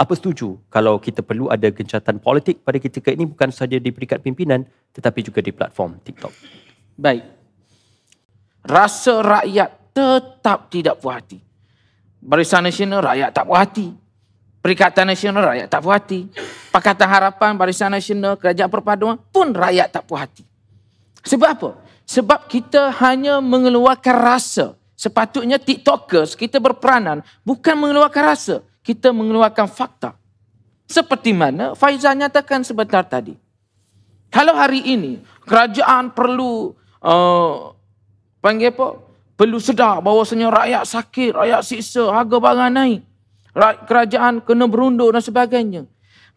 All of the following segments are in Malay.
apa setuju kalau kita perlu ada gencatan politik pada ketika ini bukan sahaja di peringkat pimpinan tetapi juga di platform TikTok? Baik. Rasa rakyat tetap tidak puas hati. Barisan Nasional rakyat tak puas hati. Perikatan Nasional rakyat tak puas hati. Pakatan Harapan Barisan Nasional Kerajaan Perpaduan pun rakyat tak puas hati. Sebab apa? Sebab kita hanya mengeluarkan rasa. Sepatutnya TikTokers kita berperanan bukan mengeluarkan rasa kita mengeluarkan fakta. Seperti mana Faizah nyatakan sebentar tadi. Kalau hari ini kerajaan perlu uh, panggil apa? Perlu sedar bahawasanya rakyat sakit, rakyat siksa, harga barang naik. Kerajaan kena berundur dan sebagainya.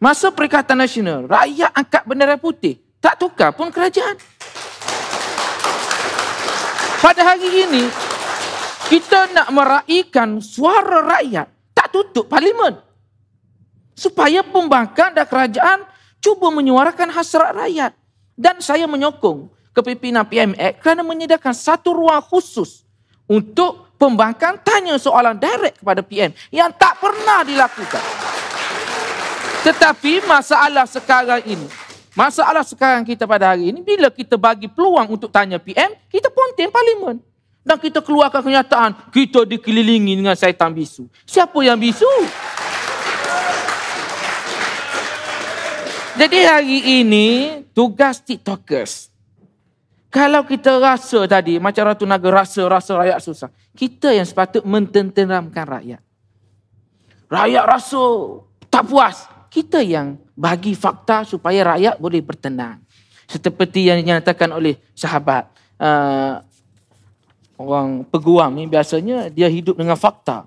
Masa Perikatan Nasional, rakyat angkat bendera putih. Tak tukar pun kerajaan. Pada hari ini, kita nak meraihkan suara rakyat tutup parlimen. Supaya pembangkang dan kerajaan cuba menyuarakan hasrat rakyat. Dan saya menyokong kepimpinan PMX kerana menyediakan satu ruang khusus untuk pembangkang tanya soalan direct kepada PM yang tak pernah dilakukan. Tetapi masalah sekarang ini, masalah sekarang kita pada hari ini, bila kita bagi peluang untuk tanya PM, kita ponting parlimen. Dan kita keluarkan kenyataan, kita dikelilingi dengan syaitan bisu. Siapa yang bisu? Jadi hari ini, tugas TikTokers. Kalau kita rasa tadi, macam Ratu Naga rasa, rasa rakyat susah. Kita yang sepatut mententeramkan rakyat. Rakyat rasa tak puas. Kita yang bagi fakta supaya rakyat boleh bertenang. Seperti yang dinyatakan oleh sahabat. Uh, orang peguam ni biasanya dia hidup dengan fakta.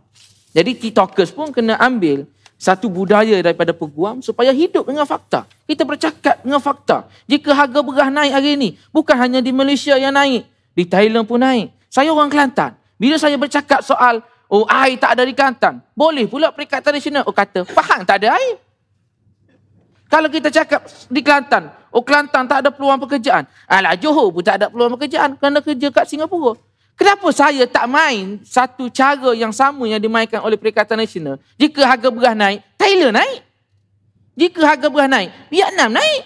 Jadi TikTokers pun kena ambil satu budaya daripada peguam supaya hidup dengan fakta. Kita bercakap dengan fakta. Jika harga beras naik hari ini, bukan hanya di Malaysia yang naik, di Thailand pun naik. Saya orang Kelantan. Bila saya bercakap soal oh air tak ada di Kelantan, boleh pula perikat tradisional oh kata, "Pahang tak ada air." Kalau kita cakap di Kelantan, oh Kelantan tak ada peluang pekerjaan. Alah Johor pun tak ada peluang pekerjaan kerana kerja kat Singapura. Kenapa saya tak main satu cara yang sama yang dimainkan oleh Perikatan Nasional? Jika harga beras naik, Thailand naik. Jika harga beras naik, Vietnam naik.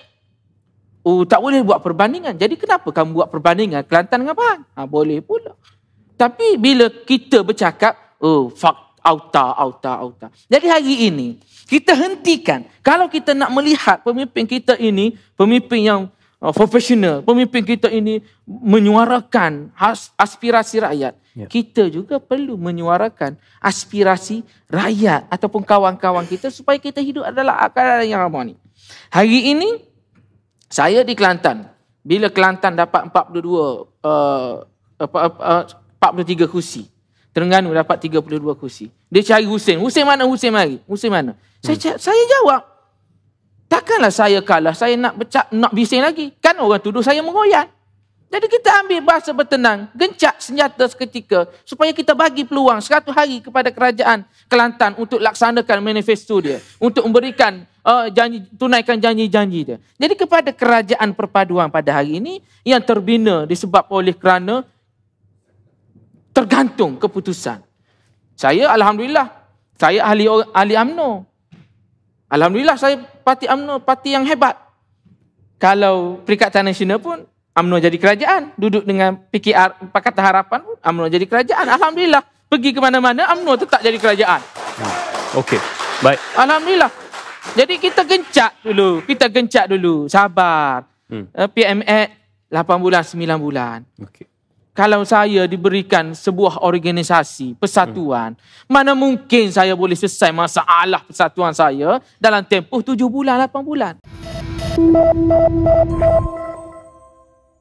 Oh, tak boleh buat perbandingan. Jadi kenapa kamu buat perbandingan Kelantan dengan Pahang? Ha, boleh pula. Tapi bila kita bercakap, oh, fuck, auta, auta, auta. Jadi hari ini, kita hentikan. Kalau kita nak melihat pemimpin kita ini, pemimpin yang Uh, profesional pemimpin kita ini menyuarakan aspirasi rakyat yeah. kita juga perlu menyuarakan aspirasi rakyat ataupun kawan-kawan kita supaya kita hidup adalah keadaan yang harmoni hari ini saya di Kelantan bila Kelantan dapat 42 uh, uh, uh, 43 kursi Terengganu dapat 32 kursi dia cari Hussein Hussein mana Hussein mari Hussein mana hmm. saya saya jawab takkanlah saya kalah, saya nak becak, nak bising lagi. Kan orang tuduh saya mengoyak. Jadi kita ambil bahasa bertenang, gencak senjata seketika supaya kita bagi peluang 100 hari kepada kerajaan Kelantan untuk laksanakan manifesto dia, untuk memberikan uh, janji tunaikan janji-janji dia. Jadi kepada kerajaan perpaduan pada hari ini yang terbina disebab oleh kerana tergantung keputusan. Saya alhamdulillah, saya ahli ahli AMNO, Alhamdulillah saya parti UMNO, parti yang hebat. Kalau Perikatan Nasional pun, UMNO jadi kerajaan. Duduk dengan PKR, Pakatan Harapan pun, UMNO jadi kerajaan. Alhamdulillah. Pergi ke mana-mana, UMNO tetap jadi kerajaan. Ha, okey, baik. Alhamdulillah. Jadi kita gencak dulu. Kita gencak dulu. Sabar. Hmm. Eh, PMX, 8 bulan, 9 bulan. Okey kalau saya diberikan sebuah organisasi, persatuan, hmm. mana mungkin saya boleh selesai masalah persatuan saya dalam tempoh tujuh bulan, 8 bulan.